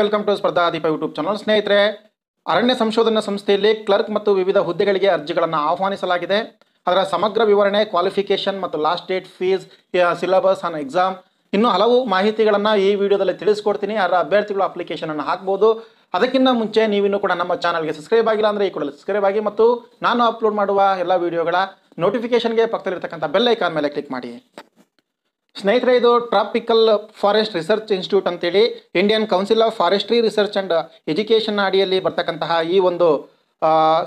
welcome to Spardhadeepa YouTube channel ಸ್ನೇಹಿತರೆ ಅರಣ್ಯ ಸಂಶೋಧನಾ ಸಂಸ್ಥೆಯಲ್ಲಿ ಕ್ಲರ್ಕ್ ಮತ್ತು ವಿವಿಧ ಹುದ್ದೆಗಳಿಗೆ ಅರ್ಜಿಗಳನ್ನು ಆಹ್ವಾನಿಸಲಾಗಿದೆ ಅದರ ಸಮಗ್ರ ವಿವರಣೆ ಕ್ವಾಲಿಫಿಕೇಷನ್ ಮತ್ತು ಲಾಸ್ಟ್ ಡೇಟ್ ಫೀಸ್ ಸಿಲೆಬಸ್ ಅನ್ನೋ ಎಕ್ಸಾಮ್ ಇನ್ನೂ ಹಲವು ಮಾಹಿತಿಗಳನ್ನು ಈ ವಿಡಿಯೋದಲ್ಲಿ ತಿಳಿಸ್ಕೊಡ್ತೀನಿ ಅದರ ಅಭ್ಯರ್ಥಿಗಳು ಅಪ್ಲಿಕೇಶನನ್ನು ಹಾಕ್ಬೋದು ಅದಕ್ಕಿಂತ ಮುಂಚೆ ನೀವಿನ್ನೂ ಕೂಡ ನಮ್ಮ ಚಾನಲ್ಗೆ ಸಬ್ಸ್ಕ್ರೈಬ್ ಆಗಿಲ್ಲ ಅಂದರೆ ಈ ಕೂಡ ಸಬ್ಸ್ಕ್ರೈಬ್ ಆಗಿ ಮತ್ತು ನಾನು ಅಪ್ಲೋಡ್ ಮಾಡುವ ಎಲ್ಲ ವೀಡಿಯೋಗಳ ನೋಟಿಫಿಕೇಷನ್ಗೆ ಪಕ್ಕದಲ್ಲಿರ್ತಕ್ಕಂಥ ಬೆಲ್ ಐಕಾನ್ ಮೇಲೆ ಕ್ಲಿಕ್ ಮಾಡಿ ಸ್ನೇಹಿತರೆ ಇದು ಟ್ರಾಪಿಕಲ್ ಫಾರೆಸ್ಟ್ ರಿಸರ್ಚ್ ಇನ್ಸ್ಟಿಟ್ಯೂಟ್ ಅಂತೇಳಿ Indian council of forestry research and education ಅಡಿಯಲ್ಲಿ ಬರ್ತಕ್ಕಂತಹ ಈ ಒಂದು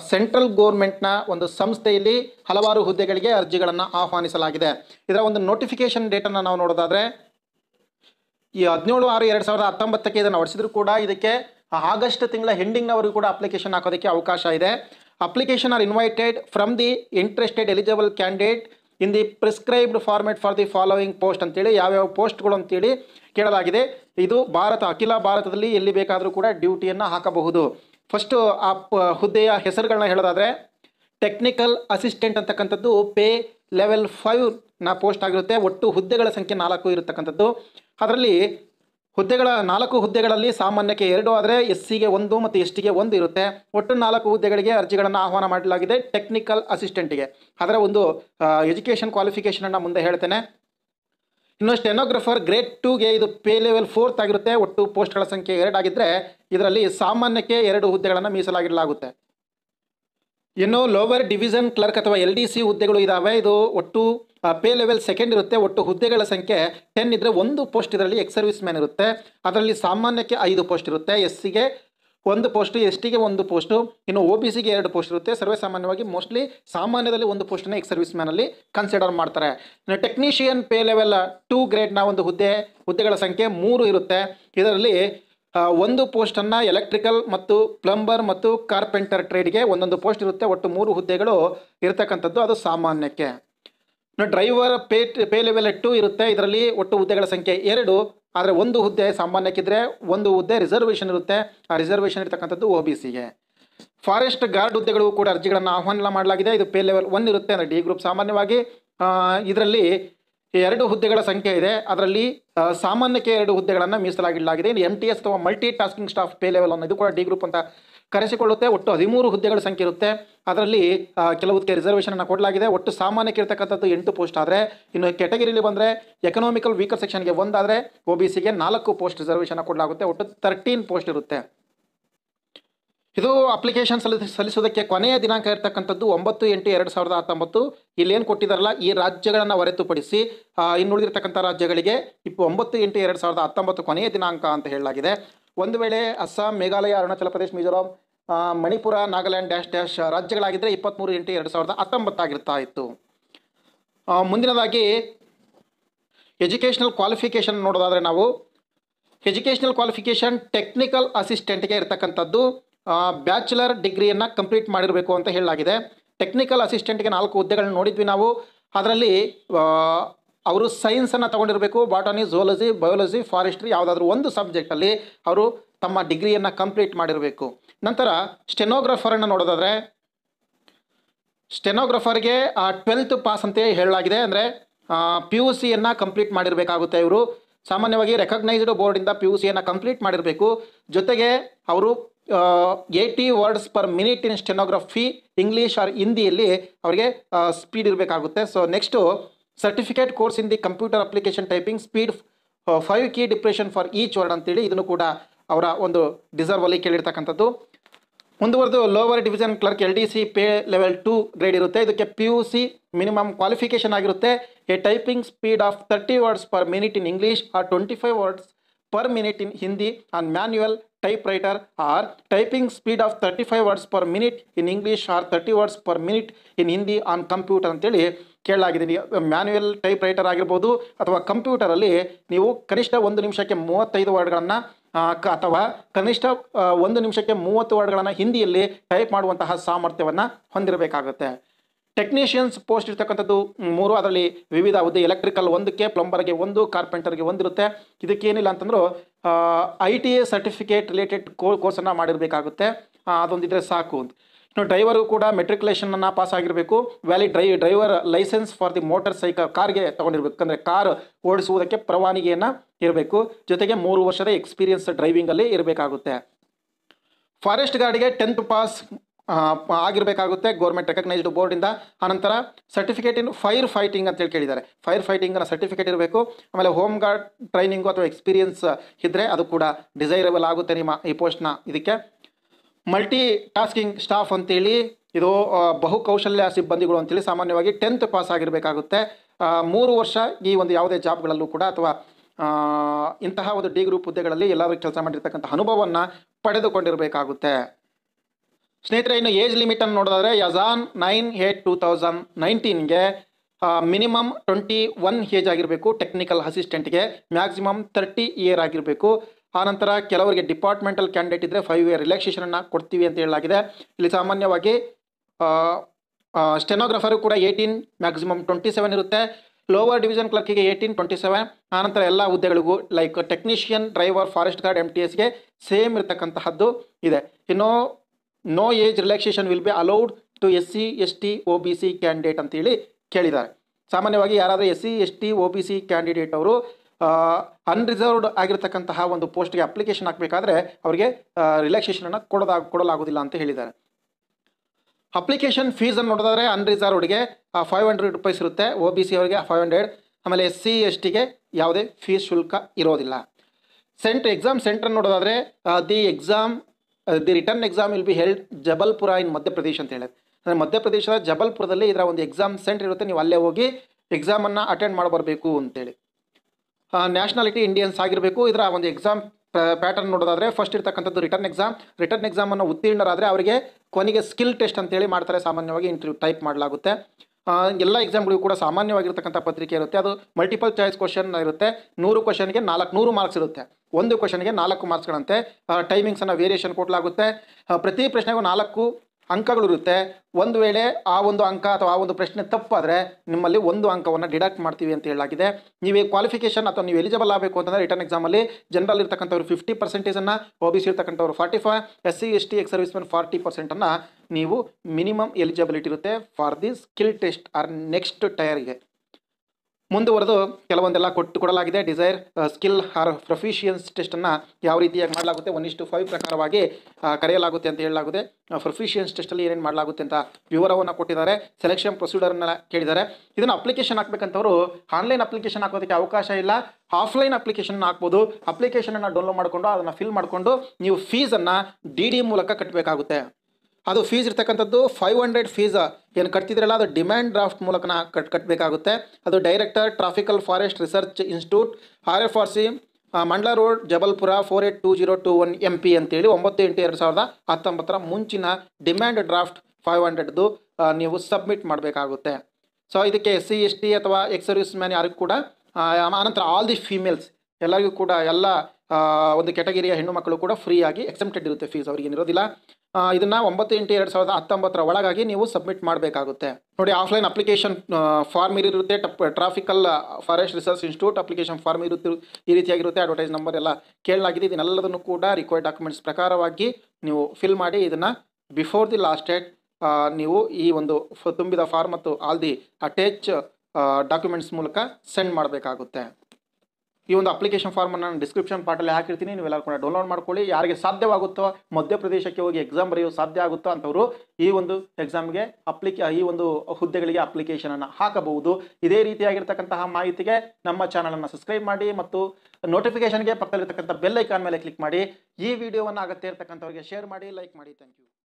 ಸೆಂಟ್ರಲ್ ಗೋರ್ಮೆಂಟ್ನ ಒಂದು ಸಂಸ್ಥೆಯಲ್ಲಿ ಹಲವಾರು ಹುದ್ದೆಗಳಿಗೆ ಅರ್ಜಿಗಳನ್ನು ಆಹ್ವಾನಿಸಲಾಗಿದೆ ಇದರ ಒಂದು ನೋಟಿಫಿಕೇಶನ್ ಡೇಟನ್ನು ನಾವು ನೋಡೋದಾದರೆ ಈ ಹದಿನೇಳು ಆರು ಎರಡು ಸಾವಿರದ ಹತ್ತೊಂಬತ್ತಕ್ಕೆ ಇದನ್ನು ಹೊಡಿಸಿದ್ರು ಕೂಡ ಇದಕ್ಕೆ ಆಗಸ್ಟ್ ತಿಂಗಳ ಹೆಂಡಿಂಗ್ನವರೆಗೂ ಕೂಡ ಅಪ್ಲಿಕೇಶನ್ ಹಾಕೋದಕ್ಕೆ ಅವಕಾಶ ಇದೆ application are invited from the interested eligible candidate in the prescribed format for the following post ಅಂತೇಳಿ ಯಾವ್ಯಾವ ಪೋಸ್ಟ್ಗಳು ಅಂತೇಳಿ ಕೇಳಲಾಗಿದೆ ಇದು ಭಾರತ ಅಖಿಲ ಭಾರತದಲ್ಲಿ ಎಲ್ಲಿ ಬೇಕಾದರೂ ಕೂಡ ಡ್ಯೂಟಿಯನ್ನು ಹಾಕಬಹುದು ಫಸ್ಟು ಆ ಹುದ್ದೆಯ ಹೆಸರುಗಳನ್ನ ಹೇಳೋದಾದರೆ ಟೆಕ್ನಿಕಲ್ ಅಸಿಸ್ಟೆಂಟ್ ಅಂತಕ್ಕಂಥದ್ದು ಪೇ ಲೆವೆಲ್ ಫೈವ್ನ ಪೋಸ್ಟ್ ಆಗಿರುತ್ತೆ ಒಟ್ಟು ಹುದ್ದೆಗಳ ಸಂಖ್ಯೆ ನಾಲ್ಕು ಇರತಕ್ಕಂಥದ್ದು ಅದರಲ್ಲಿ ಹುದ್ದೆಗಳ ನಾಲ್ಕು ಹುದ್ದೆಗಳಲ್ಲಿ ಸಾಮಾನ್ಯಕ್ಕೆ ಎರಡು ಆದರೆ ಎಸ್ ಸಿಗೆ ಒಂದು ಮತ್ತು ಎಸ್ ಟಿಗೆ ಒಂದು ಇರುತ್ತೆ ಒಟ್ಟು ನಾಲ್ಕು ಹುದ್ದೆಗಳಿಗೆ ಅರ್ಜಿಗಳನ್ನು ಆಹ್ವಾನ ಮಾಡಲಾಗಿದೆ ಟೆಕ್ನಿಕಲ್ ಅಸಿಸ್ಟೆಂಟ್ಗೆ ಅದರ ಒಂದು ಎಜುಕೇಷನ್ ಕ್ವಾಲಿಫಿಕೇಷನನ್ನು ಮುಂದೆ ಹೇಳ್ತೇನೆ ಇನ್ನು ಸ್ಟೆನೋಗ್ರಫರ್ ಗ್ರೇಡ್ ಟೂಗೆ ಇದು ಪೇ ಲೆವೆಲ್ ಫೋರ್ತ್ ಆಗಿರುತ್ತೆ ಒಟ್ಟು ಪೋಸ್ಟ್ಗಳ ಸಂಖ್ಯೆ ಎರಡಾಗಿದ್ದರೆ ಇದರಲ್ಲಿ ಸಾಮಾನ್ಯಕ್ಕೆ ಎರಡು ಹುದ್ದೆಗಳನ್ನು ಮೀಸಲಾಗಿಡಲಾಗುತ್ತೆ ಇನ್ನು ಲೋವರ್ ಡಿವಿಷನ್ ಕ್ಲರ್ಕ್ ಅಥವಾ ಎಲ್ ಡಿ ಸಿ ಹುದ್ದೆಗಳು ಇದ್ದಾವೆ ಇದು ಒಟ್ಟು ಪೇ ಲೆವೆಲ್ ಸೆಕೆಂಡ್ ಇರುತ್ತೆ ಒಟ್ಟು ಹುದ್ದೆಗಳ ಸಂಖ್ಯೆ ಟೆನ್ ಇದ್ದರೆ ಒಂದು ಪೋಸ್ಟ್ ಇದರಲ್ಲಿ ಎಕ್ಸ್ ಸರ್ವಿಸ್ ಮ್ಯಾನ್ ಇರುತ್ತೆ ಅದರಲ್ಲಿ ಸಾಮಾನ್ಯಕ್ಕೆ ಐದು ಪೋಸ್ಟ್ ಇರುತ್ತೆ ಎಸ್ ಸಿಗೆ ಒಂದು ಪೋಸ್ಟು ಎಸ್ ಟಿಗೆ ಒಂದು ಪೋಸ್ಟು ಇನ್ನು ಒ ಬಿ ಸಿಗೆ ಎರಡು ಪೋಸ್ಟ್ ಇರುತ್ತೆ ಸರ್ವೇ ಸಾಮಾನ್ಯವಾಗಿ ಮೋಸ್ಟ್ಲಿ ಸಾಮಾನ್ಯದಲ್ಲಿ ಒಂದು ಪೋಸ್ಟನ್ನ ಎಕ್ಸ್ ಸರ್ವಿಸ್ ಮ್ಯಾನಲ್ಲಿ ಕನ್ಸಿಡರ್ ಮಾಡ್ತಾರೆ ಇನ್ನು ಟೆಕ್ನಿಷಿಯನ್ ಪೇ ಲೆವೆಲ್ ಟೂ ಗ್ರೇಡ್ನ ಒಂದು ಹುದ್ದೆ ಹುದ್ದೆಗಳ ಸಂಖ್ಯೆ ಮೂರು ಇರುತ್ತೆ ಇದರಲ್ಲಿ ಒಂದು ಪೋಸ್ಟನ್ನು ಎಲೆಕ್ಟ್ರಿಕಲ್ ಮತ್ತು ಪ್ಲಂಬರ್ ಮತ್ತು ಕಾರ್ಪೆಂಟರ್ ಟ್ರೇಡ್ಗೆ ಒಂದೊಂದು ಪೋಸ್ಟ್ ಇರುತ್ತೆ ಒಟ್ಟು ಮೂರು ಹುದ್ದೆಗಳು ಇರತಕ್ಕಂಥದ್ದು ಅದು ಸಾಮಾನ್ಯಕ್ಕೆ driver pay pay level two ಇರುತ್ತೆ ಇದರಲ್ಲಿ ಒಟ್ಟು ಹುದ್ದೆಗಳ ಸಂಖ್ಯೆ ಎರಡು ಆದರೆ ಒಂದು ಹುದ್ದೆ ಸಾಮಾನ್ಯಕ್ಕಿದ್ರೆ ಒಂದು ಹುದ್ದೆ ರಿಸರ್ವೇಷನ್ ಇರುತ್ತೆ ಆ ರಿಸರ್ವೇಷನ್ ಇರ್ತಕ್ಕಂಥದ್ದು ಒ ಬಿ ಸಿಗೆ ಫಾರೆಸ್ಟ್ ಗಾರ್ಡ್ ಹುದ್ದೆಗಳು ಕೂಡ ಅರ್ಜಿಗಳನ್ನು ಆಹ್ವಾನ ಮಾಡಲಾಗಿದೆ ಇದು ಪೇ ಲೆವೆಲ್ ಒನ್ ಇರುತ್ತೆ ಅಂದರೆ ಡಿ ಗ್ರೂಪ್ ಸಾಮಾನ್ಯವಾಗಿ ಇದರಲ್ಲಿ ಎರಡು ಹುದ್ದೆಗಳ ಸಂಖ್ಯೆ ಇದೆ ಅದರಲ್ಲಿ ಸಾಮಾನ್ಯಕ್ಕೆ ಎರಡು ಹುದ್ದೆಗಳನ್ನು ಮೀಸಲಾಗಿಡಲಾಗಿದೆ ಇನ್ನು ಎಂ ಟಿ ಎಸ್ ಅಥವಾ multi tasking staff pay level ಅನ್ನೋದು ಇದು ಕೂಡ ಡಿ ಗ್ರೂಪ್ ಅಂತ ಕರೆಸಿಕೊಳ್ಳುತ್ತೆ ಒಟ್ಟು ಹದಿಮೂರು ಹುದ್ದೆಗಳ ಸಂಖ್ಯೆ ಇರುತ್ತೆ ಅದರಲ್ಲಿ ಕೆಲವುದಕ್ಕೆ ಅನ್ನು ಕೊಡಲಾಗಿದೆ ಒಟ್ಟು ಸಾಮಾನ್ಯಕ್ಕೆ ಇರ್ತಕ್ಕಂಥದ್ದು ಎಂಟು ಪೋಸ್ಟ್ ಆದರೆ ಇನ್ನು ಕೆಟಗರಿಲಿ ಬಂದರೆ ಎಕನಾಮಿಕಲ್ ವೀಕರ್ ಸೆಕ್ಷನ್ಗೆ ಒಂದಾದರೆ ಒ ಬಿ ಸಿಗೆ ನಾಲ್ಕು ಪೋಸ್ಟ್ ರಿಸರ್ವೇಷನ್ ಕೊಡಲಾಗುತ್ತೆ ಒಟ್ಟು ತರ್ಟೀನ್ ಪೋಸ್ಟ್ ಇರುತ್ತೆ ಇದು ಅಪ್ಲಿಕೇಶನ್ ಸಲ್ಲಿ ಸಲ್ಲಿಸೋದಕ್ಕೆ ಕೊನೆಯ ದಿನಾಂಕ ಇರತಕ್ಕಂಥದ್ದು ಒಂಬತ್ತು ಎಂಟು ಎರಡು ಸಾವಿರದ ಹತ್ತೊಂಬತ್ತು ಇಲ್ಲೇನು ಕೊಟ್ಟಿದ್ದಾರಲ್ಲ ಈ ರಾಜ್ಯಗಳನ್ನು ಹೊರತುಪಡಿಸಿ ಇನ್ನುಳಿದಿರ್ತಕ್ಕಂಥ ರಾಜ್ಯಗಳಿಗೆ ಇಪ್ಪ ಒಂಬತ್ತು ಎಂಟು ಎರಡು ಸಾವಿರದ ಹತ್ತೊಂಬತ್ತು ಕೊನೆಯ ದಿನಾಂಕ ಅಂತ ಹೇಳಲಾಗಿದೆ ಒಂದು ವೇಳೆ ಅಸ್ಸಾಂ ಮೇಘಾಲಯ ಅರುಣಾಚಲ ಪ್ರದೇಶ ಮಿಜೋರಾಂ ಮಣಿಪುರ ನಾಗಾಲ್ಯಾಂಡ್ ಡ್ಯಾಶ್ ಡ್ಯಾಶ್ ರಾಜ್ಯಗಳಾಗಿದ್ದರೆ ಇಪ್ಪತ್ತ್ಮೂರು ಎಂಟು ಎರಡು ಸಾವಿರದ ಹತ್ತೊಂಬತ್ತಾಗಿರ್ತಾ ಇತ್ತು ಮುಂದಿನದಾಗಿ ಎಜುಕೇಷನಲ್ ಕ್ವಾಲಿಫಿಕೇಷನ್ ನೋಡೋದಾದರೆ ನಾವು ಎಜುಕೇಷನಲ್ ಕ್ವಾಲಿಫಿಕೇಷನ್ ಟೆಕ್ನಿಕಲ್ ಅಸಿಸ್ಟೆಂಟ್ಗೆ ಇರ್ತಕ್ಕಂಥದ್ದು ಬ್ಯಾಚುಲರ್ ಡಿಗ್ರಿಯನ್ನು ಕಂಪ್ಲೀಟ್ ಮಾಡಿರಬೇಕು ಅಂತ ಹೇಳಲಾಗಿದೆ ಟೆಕ್ನಿಕಲ್ ಅಸಿಸ್ಟೆಂಟ್ಗೆ ನಾಲ್ಕು ಹುದ್ದೆಗಳನ್ನ ನೋಡಿದ್ವಿ ನಾವು ಅದರಲ್ಲಿ ಅವರು ಸೈನ್ಸನ್ನು ತೊಗೊಂಡಿರಬೇಕು ಬಾಟನಿ ಝೋಲಜಿ ಬಯೋಲಜಿ ಫಾರೆಸ್ಟ್ರಿ ಯಾವುದಾದ್ರೂ ಒಂದು ಸಬ್ಜೆಕ್ಟಲ್ಲಿ ಅವರು ತಮ್ಮ ಡಿಗ್ರಿಯನ್ನು ಕಂಪ್ಲೀಟ್ ಮಾಡಿರಬೇಕು ನಂತರ ಸ್ಟೆನೋಗ್ರಫರನ್ನು ನೋಡೋದಾದರೆ ಸ್ಟೆನೋಗ್ರಫರ್ಗೆ ಟ್ವೆಲ್ತ್ ಪಾಸ್ ಅಂತೇ ಹೇಳಲಾಗಿದೆ ಅಂದರೆ ಪಿ ಯು ಸಿಯನ್ನು ಕಂಪ್ಲೀಟ್ ಮಾಡಿರಬೇಕಾಗುತ್ತೆ ಇವರು ಸಾಮಾನ್ಯವಾಗಿ ರೆಕಗ್ನೈಸ್ಡ್ ಬೋರ್ಡಿಂದ ಪಿ ಯು ಸಿಯನ್ನು ಕಂಪ್ಲೀಟ್ ಮಾಡಿರಬೇಕು ಜೊತೆಗೆ ಅವರು eighty words per minute in stenography English or ಹಿಂದಿಯಲ್ಲಿ ಅವರಿಗೆ ಸ್ಪೀಡ್ ಇರಬೇಕಾಗುತ್ತೆ so next certificate course in the computer application typing speed five key depression for each word ಅಂತೇಳಿ ಇದನ್ನು ಕೂಡ ಅವರ ಒಂದು ಡಿಸರ್ವಲ್ಲಿ ಕೇಳಿರ್ತಕ್ಕಂಥದ್ದು ಮುಂದುವರೆದು lower division clerk L D C pay level two grade ಇರುತ್ತೆ ಇದಕ್ಕೆ P U C minimum qualification ಆಗಿರುತ್ತೆ a typing speed of thirty words per minute in English or twenty five words per minute in Hindi on manual typewriter or typing speed of thirty five words per minute in English or thirty words per minute in Hindi on computer ಅಂತೇಳಿ ಕೇಳಲಾಗಿದೆ manual type writer ಆಗಿರ್ಬೋದು ಅಥವಾ ಕಂಪ್ಯೂಟರಲ್ಲಿ ನೀವು ಕನಿಷ್ಠ ಒಂದು ನಿಮಿಷಕ್ಕೆ ಮೂವತ್ತೈದು ವರ್ಡ್ಗಳನ್ನು ಅಥವಾ ಕನಿಷ್ಠ ಒಂದು ನಿಮಿಷಕ್ಕೆ ಮೂವತ್ತು ವರ್ಡ್ಗಳನ್ನು ಹಿಂದಿಯಲ್ಲಿ ಟೈಪ್ ಮಾಡುವಂತಹ ಸಾಮರ್ಥ್ಯವನ್ನು ಹೊಂದಿರಬೇಕಾಗುತ್ತೆ ಟೆಕ್ನಿಷಿಯನ್ಸ್ ಪೋಸ್ಟ್ ಇರ್ತಕ್ಕಂಥದ್ದು ಮೂರು ಅದರಲ್ಲಿ ವಿವಿಧ ಹುದ್ದೆ ಎಲೆಕ್ಟ್ರಿಕಲ್ ಒಂದಕ್ಕೆ ಪ್ಲಂಬರ್ಗೆ ಒಂದು ಕಾರ್ಪೆಂಟರ್ಗೆ ಒಂದಿರುತ್ತೆ ಇದಕ್ಕೇನಿಲ್ಲ ಅಂತಂದರೂ I T A certificate related ಕೋ ಕೋರ್ಸನ್ನು ಮಾಡಿರಬೇಕಾಗುತ್ತೆ ಅದೊಂದಿದ್ರೆ ಸಾಕು ಅಂತ ಇನ್ನು ಡ್ರೈವರು ಕೂಡ ಮೆಟ್ರಿಕ್ಯುಲೇಷನನ್ನು ಪಾಸ್ ಆಗಿರಬೇಕು ವ್ಯಾಲಿಡ್ ಡ್ರೈ driver licence for the motorcycle ಕಾರ್ಗೆ ತೊಗೊಂಡಿರ್ಬೇಕು ಅಂದರೆ ಕಾರ್ ಓಡಿಸುವುದಕ್ಕೆ ಪರವಾನಗಿಯನ್ನು ಇರಬೇಕು ಜೊತೆಗೆ ಮೂರು ವರ್ಷದ ಎಕ್ಸ್ಪೀರಿಯನ್ಸ್ ಡ್ರೈವಿಂಗಲ್ಲಿ ಇರಬೇಕಾಗುತ್ತೆ ಫಾರೆಸ್ಟ್ ಗಾರ್ಡ್ಗೆ ಟೆಂತ್ ಪಾಸ್ ಆಗಿರಬೇಕಾಗುತ್ತೆ ಗೌರ್ಮೆಂಟ್ ರೆಕಗ್ನೈಸ್ಡ್ ಬೋರ್ಡಿಂದ ಆನಂತರ ಸರ್ಟಿಫಿಕೇಟ್ ಇನ್ ಫೈರ್ ಫೈಟಿಂಗ್ ಅಂತೇಳಿ ಕೇಳಿದ್ದಾರೆ ಫೈರ್ ಫೈಟಿಂಗ್ನ ಸರ್ಟಿಫಿಕೇಟ್ ಇರಬೇಕು ಆಮೇಲೆ ಹೋಮ್ ಗಾರ್ಡ್ ಟ್ರೈನಿಂಗು ಅಥವಾ ಎಕ್ಸ್ಪೀರಿಯೆನ್ಸ್ ಇದ್ದರೆ ಅದು ಕೂಡ ಡಿಸೈರೇಬಲ್ ಆಗುತ್ತೆ ನಿಮ್ಮ ಈ ಪೋಸ್ಟ್ನ ಇದಕ್ಕೆ ಮಲ್ಟಿ ಟಾಸ್ಕಿಂಗ್ ಸ್ಟಾಫ್ ಅಂತೇಳಿ ಇದು ಬಹುಕೌಶಲ್ಯ ಸಿಬ್ಬಂದಿಗಳು ಅಂತೇಳಿ ಸಾಮಾನ್ಯವಾಗಿ ಟೆಂತ್ ಪಾಸ್ ಆಗಿರಬೇಕಾಗುತ್ತೆ ಮೂರು ವರ್ಷ ಈ ಒಂದು ಯಾವುದೇ ಜಾಬ್ಗಳಲ್ಲೂ ಕೂಡ ಅಥವಾ ಇಂತಹ ಒಂದು ಡಿ ಗ್ರೂಪ್ ಹುದ್ದೆಗಳಲ್ಲಿ ಎಲ್ಲರೂ ಕೆಲಸ ಮಾಡಿರ್ತಕ್ಕಂಥ ಅನುಭವವನ್ನು ಪಡೆದುಕೊಂಡಿರಬೇಕಾಗುತ್ತೆ ಸ್ನೇಹಿತರೆ ಇನ್ನು ಏಜ್ ಲಿಮಿಟನ್ನು ನೋಡಿದ್ರೆ as on nine eight two thousand ನೈನ್ಟೀನ್ಗೆ ಮಿನಿಮಮ್ ಟ್ವೆಂಟಿ ಒನ್ ಏಜ್ ಆಗಿರಬೇಕು ಟೆಕ್ನಿಕಲ್ ಅಸಿಸ್ಟೆಂಟ್ಗೆ ಮ್ಯಾಕ್ಸಿಮಮ್ ತರ್ಟಿ ಇಯರ್ ಆಗಿರಬೇಕು ಆನಂತರ ಕೆಲವರಿಗೆ ಡಿಪಾರ್ಟ್ಮೆಂಟಲ್ ಕ್ಯಾಂಡಿಡೇಟ್ ಇದ್ದರೆ ಫೈವ್ ಇಯರ್ ರಿಲ್ಯಾಕ್ಸೇಷನನ್ನು ಕೊಡ್ತೀವಿ ಅಂತ ಹೇಳಲಾಗಿದೆ ಇಲ್ಲಿ ಸಾಮಾನ್ಯವಾಗಿ ಸ್ಟೆನೋಗ್ರಫರು ಕೂಡ ಏಯ್ಟೀನ್ ಮ್ಯಾಕ್ಸಿಮಮ್ ಟ್ವೆಂಟಿ ಸೆವೆನ್ ಇರುತ್ತೆ ಲೋವರ್ ಡಿವಿಷನ್ ಕ್ಲರ್ಕಿಗೆ ಏಯ್ಟೀನ್ ಟ್ವೆಂಟಿ ಸೆವೆನ್ ಆನಂತರ ಎಲ್ಲ ಹುದ್ದೆಗಳಿಗೂ like technician driver forest guard M T ಎಸ್ಗೆ ಸೇಮ್ ಇರತಕ್ಕಂತಹದ್ದು ಇದೆ ಇನ್ನು no age relaxation will be allowed to S C S T O B C candidate ಅಂತೇಳಿ ಕೇಳಿದ್ದಾರೆ ಸಾಮಾನ್ಯವಾಗಿ ಯಾರಾದರೂ S C S T O B C candidate ಅವರು unreserved ಆಗಿರತಕ್ಕಂತಹ ಒಂದು ಪೋಸ್ಟ್ಗೆ ಅಪ್ಲಿಕೇಶನ್ ಹಾಕಬೇಕಾದ್ರೆ ಅವರಿಗೆ ರಿಲ್ಯಾಕ್ಸೇಷನನ್ನು ಕೊಡೋದಾಗ ಕೊಡಲಾಗೋದಿಲ್ಲ ಅಂತ ಹೇಳಿದ್ದಾರೆ ಅಪ್ಲಿಕೇಶನ್ ಫೀಸನ್ನು ನೋಡಿದ್ರೆ ಅನ್ರಿಸರ್ವ್ಡ್ಗೆ ಫೈವ್ ಹಂಡ್ರೆಡ್ ರುಪೀಸ್ ಇರುತ್ತೆ ಒ ಬಿ ಸಿ ಅವರಿಗೆ ಫೈವ್ ಹಂಡ್ರೆಡ್ ಆಮೇಲೆ ಎಸ್ ಸಿ ಎಸ್ ಟಿಗೆ ಯಾವುದೇ ಫೀಸ್ ಶುಲ್ಕ ಇರೋದಿಲ್ಲ ಸೆಂಟ್ ಎಕ್ಸಾಮ್ ಸೆಂಟ್ರ್ ನೋಡೋದಾದರೆ the exam the written exam will be held Jabalpur in Madhya Pradesh ಅಂತ ಹೇಳಿದೆ ಅಂದರೆ ಮಧ್ಯಪ್ರದೇಶದ ಜಬಲ್ಪುರದಲ್ಲಿ ಇದರ ಒಂದು ಎಕ್ಸಾಮ್ ಸೆಂಟರ್ ಇರುತ್ತೆ ನೀವು ಅಲ್ಲೇ ಹೋಗಿ ಎಕ್ಸಾಮನ್ನು ಅಟೆಂಡ್ ಮಾಡಿ ಬರಬೇಕು ಅಂತೇಳಿ ನ್ಯಾಷನಾಲಿಟಿ uh, ಇಂಡಿಯನ್ಸ್ ಆಗಿರಬೇಕು ಇದರ ಒಂದು ಎಕ್ಸಾಮ್ ಪ್ಯಾಟರ್ನ್ ನೋಡೋದಾದರೆ ಫಸ್ಟ್ ಇರ್ತಕ್ಕಂಥದ್ದು ರಿಟರ್ನ್ ಎಕ್ಸಾಮ್ ರಿಟರ್ನ್ ಎಕ್ಸಾಮನ್ನು ಉತ್ತೀರ್ಣರಾದರೆ ಅವರಿಗೆ ಕೊನೆಗೆ ಸ್ಕಿಲ್ ಟೆಸ್ಟ್ ಅಂತೇಳಿ ಮಾಡ್ತಾರೆ ಸಾಮಾನ್ಯವಾಗಿ ಇಂಟರ್ವ್ಯೂ ಟೈಪ್ ಮಾಡಲಾಗುತ್ತೆ ಎಲ್ಲ ಎಕ್ಸಾಮ್ಗಳಿಗೂ ಕೂಡ ಸಾಮಾನ್ಯವಾಗಿರ್ತಕ್ಕಂಥ ಪತ್ರಿಕೆ ಇರುತ್ತೆ ಅದು ಮಲ್ಟಿಪಲ್ ಚಾಯ್ಸ್ ಕ್ವಶನ್ ಇರುತ್ತೆ ನೂರು ಕ್ವಶನ್ಗೆ ನಾಲ್ಕು ನೂರು ಮಾರ್ಕ್ಸ್ ಇರುತ್ತೆ ಒಂದು ಕ್ವಶನ್ಗೆ ನಾಲ್ಕು ಮಾರ್ಕ್ಸ್ಗಳಂತೆ ಟೈಮಿಂಗ್ಸನ್ನು ವೇರಿಯೇಷನ್ ಕೊಡಲಾಗುತ್ತೆ ಪ್ರತಿ ಪ್ರಶ್ನೆಗೂ ನಾಲ್ಕು ಅಂಕಗಳು ಇರುತ್ತೆ ಒಂದು ವೇಳೆ ಆ ಒಂದು ಅಂಕ ಅಥವಾ ಆ ಒಂದು ಪ್ರಶ್ನೆ ತಪ್ಪಾದರೆ ನಿಮ್ಮಲ್ಲಿ ಒಂದು ಅಂಕವನ್ನು ಡಿಡಕ್ಟ್ ಮಾಡ್ತೀವಿ ಅಂತ ಹೇಳಲಾಗಿದೆ ನೀವೇ ಕ್ವಾಲಿಫಿಕೇಷನ್ ಅಥವಾ ನೀವು ಎಲಿಜಿಬಲ್ ಆಗಬೇಕು ಅಂತಂದರೆ ರಿಟರ್ನ್ ಎಕ್ಸಾಮಲ್ಲಿ ಜನರಲ್ ಇರ್ತಕ್ಕಂಥವ್ರು ಫಿಫ್ಟಿ ಪರ್ಸೆಂಟೇಜನ್ನು ಒ ಬಿ ಸಿ ಇರ್ತಕ್ಕಂಥವ್ರು forty five S C S T ex service men forty ಪರ್ಸೆಂಟನ್ನು ನೀವು ಮಿನಿಮಮ್ ಎಲಿಜಿಬಿಲಿಟಿ ಇರುತ್ತೆ for the skill test or next ಟಯರ್ಗೆ ಮುಂದುವರೆದು ಕೆಲವೊಂದೆಲ್ಲ ಕೊಟ್ಟು ಕೊಡಲಾಗಿದೆ ಡಿಸೈರ್ ಸ್ಕಿಲ್ ಆರ್ ಪ್ರೊಫಿಷಿಯನ್ಸ್ ಟೆಸ್ಟನ್ನು ಯಾವ ರೀತಿಯಾಗಿ ಮಾಡಲಾಗುತ್ತೆ ಒನ್ ಇಷ್ಟು ಫೈವ್ ಪ್ರಕಾರವಾಗಿ ಕರೆಯಲಾಗುತ್ತೆ ಅಂತ ಹೇಳಲಾಗುತ್ತೆ ಪ್ರೊಫಿಷಿಯನ್ಸ್ ಟೆಸ್ಟಲ್ಲಿ ಏನೇನು ಮಾಡಲಾಗುತ್ತೆ ಅಂತ ವಿವರವನ್ನು ಕೊಟ್ಟಿದ್ದಾರೆ ಸೆಲೆಕ್ಷನ್ ಪ್ರೊಸೀಡರ್ನ ಕೇಳಿದ್ದಾರೆ ಇದನ್ನು ಅಪ್ಲಿಕೇಶನ್ ಹಾಕಬೇಕಂತವರು ಆನ್ಲೈನ್ ಅಪ್ಲಿಕೇಶನ್ ಹಾಕೋದಕ್ಕೆ ಅವಕಾಶ ಇಲ್ಲ ಆಫ್ಲೈನ್ ಅಪ್ಲಿಕೇಶನ್ ಹಾಕ್ಬೋದು ಅಪ್ಲಿಕೇಶನನ್ನು ಡೌನ್ಲೋಡ್ ಮಾಡಿಕೊಂಡು ಅದನ್ನು ಫಿಲ್ ಮಾಡಿಕೊಂಡು ನೀವು ಫೀಸನ್ನು ಡಿ ಡಿ ಮೂಲಕ ಕಟ್ಟಬೇಕಾಗುತ್ತೆ ಅದು ಫೀಸ್ ಇರ್ತಕ್ಕಂಥದ್ದು ಫೈವ್ ಹಂಡ್ರೆಡ್ ಫೀಸ್ ಏನು ಕಟ್ತಿದ್ರಲ್ಲ ಅದು ಡಿಮ್ಯಾಂಡ್ ಡ್ರಾಫ್ಟ್ ಮೂಲಕ ಕಟ್ ಕಟ್ಟಬೇಕಾಗುತ್ತೆ ಅದು director tropical forest research institute R F R C Mandla road Jabalpur four eight two zero two one M P ಅಂತೇಳಿ ಒಂಬತ್ತು ಎಂಟು ಎರಡು ಸಾವಿರದ ಹತ್ತೊಂಬತ್ತರ ಮುಂಚಿನ ಡಿಮ್ಯಾಂಡ್ ಡ್ರಾಫ್ಟ್ ಫೈವ್ ಹಂಡ್ರೆಡ್ದು ನೀವು ಸಬ್ಮಿಟ್ ಮಾಡಬೇಕಾಗುತ್ತೆ ಸೊ ಇದಕ್ಕೆ ಎಸ್ ಸಿ ಎಸ್ ಟಿ ಅಥವಾ ಎಕ್ಸ್ ಸರ್ವಿಸ್ ಮ್ಯಾನ್ ಯಾರಿಗೂ ಕೂಡ ಆನಂತರ ಆಲ್ ದಿ ಫೀಮೇಲ್ಸ್ ಎಲ್ಲರಿಗೂ ಕೂಡ ಎಲ್ಲ ಒಂದು ಕ್ಯಾಟಗರಿಯ ಹೆಣ್ಣು ಮಕ್ಕಳು ಕೂಡ ಫ್ರೀಯಾಗಿ ಎಕ್ಸೆಪ್ಟೆಡ್ ಇರುತ್ತೆ ಫೀಸ್ ಅವ್ರಿಗೇನಿರೋದಿಲ್ಲ ಇದನ್ನು ಒಂಬತ್ತು ಎಂಟು ಎರಡು ಸಾವಿರದ ಹತ್ತೊಂಬತ್ತರ ಒಳಗಾಗಿ ನೀವು ಸಬ್ಮಿಟ್ ಮಾಡಬೇಕಾಗುತ್ತೆ ನೋಡಿ ಆಫ್ಲೈನ್ ಅಪ್ಲಿಕೇಶನ್ ಫಾರ್ಮ್ ಇರುತ್ತೆ ಟಪ್ tropical forest research institute application form ಇರುತ್ತೆ ಈ ರೀತಿಯಾಗಿರುತ್ತೆ ಅಡ್ವರ್ಟೈಸ್ ನಂಬರ್ ಎಲ್ಲ ಕೇಳಲಾಗಿದೆ ಇದನ್ನೆಲ್ಲದನ್ನು ಕೂಡ ರಿಕ್ವೈರ್ಡ್ ಡಾಕ್ಯುಮೆಂಟ್ಸ್ ಪ್ರಕಾರವಾಗಿ ನೀವು ಫಿಲ್ ಮಾಡಿ ಇದನ್ನು ಬಿಫೋರ್ ದಿ ಲಾಸ್ಟ್ ಡೇಟ್ ನೀವು ಈ ಒಂದು ತುಂಬಿದ ಫಾರ್ಮ್ ಮತ್ತು ಆಲ್ ದಿ ಅಟ್ಯಾಚ್ ಡಾಕ್ಯುಮೆಂಟ್ಸ್ ಮೂಲಕ ಸೆಂಡ್ ಮಾಡಬೇಕಾಗುತ್ತೆ ಈ ಒಂದು ಅಪ್ಲಿಕೇಶನ್ ಫಾರ್ಮನ್ನು ನಾನು ಡಿಸ್ಕ್ರಿಪ್ಷನ್ ಪಾರ್ಟಲ್ಲಿ ಹಾಕಿರ್ತೀನಿ ನೀವು ಎಲ್ಲರೂ ಕೂಡ ಡೌನ್ಲೋಡ್ ಮಾಡ್ಕೊಳ್ಳಿ ಯಾರಿಗೆ ಸಾಧ್ಯವಾಗುತ್ತೋ ಮಧ್ಯಪ್ರದೇಶಕ್ಕೆ ಹೋಗಿ ಎಕ್ಸಾಮ್ ಬರೆಯೋ ಸಾಧ್ಯ ಆಗುತ್ತೋ ಅಂತವರು ಈ ಒಂದು ಎಕ್ಸಾಮ್ಗೆ ಅಪ್ಲಿಕೆ ಈ ಒಂದು ಹುದ್ದೆಗಳಿಗೆ ಅಪ್ಲಿಕೇಶನನ್ನು ಹಾಕಬಹುದು ಇದೇ ರೀತಿಯಾಗಿರ್ತಕ್ಕಂತಹ ಮಾಹಿತಿಗೆ ನಮ್ಮ ಚಾನಲನ್ನು ಸಬ್ಸ್ಕ್ರೈಬ್ ಮಾಡಿ ಮತ್ತು ನೋಟಿಫಿಕೇಷನ್ಗೆ ಪಕ್ಕದಲ್ಲಿರ್ತಕ್ಕಂಥ ಬೆಲ್ ಐಕಾನ್ ಮೇಲೆ ಕ್ಲಿಕ್ ಮಾಡಿ ಈ ವಿಡಿಯೋವನ್ನು ಅಗತ್ಯ ಇರತಕ್ಕಂಥವ್ರಿಗೆ ಶೇರ್ ಮಾಡಿ ಲೈಕ್ ಮಾಡಿ ಥ್ಯಾಂಕ್ ಯು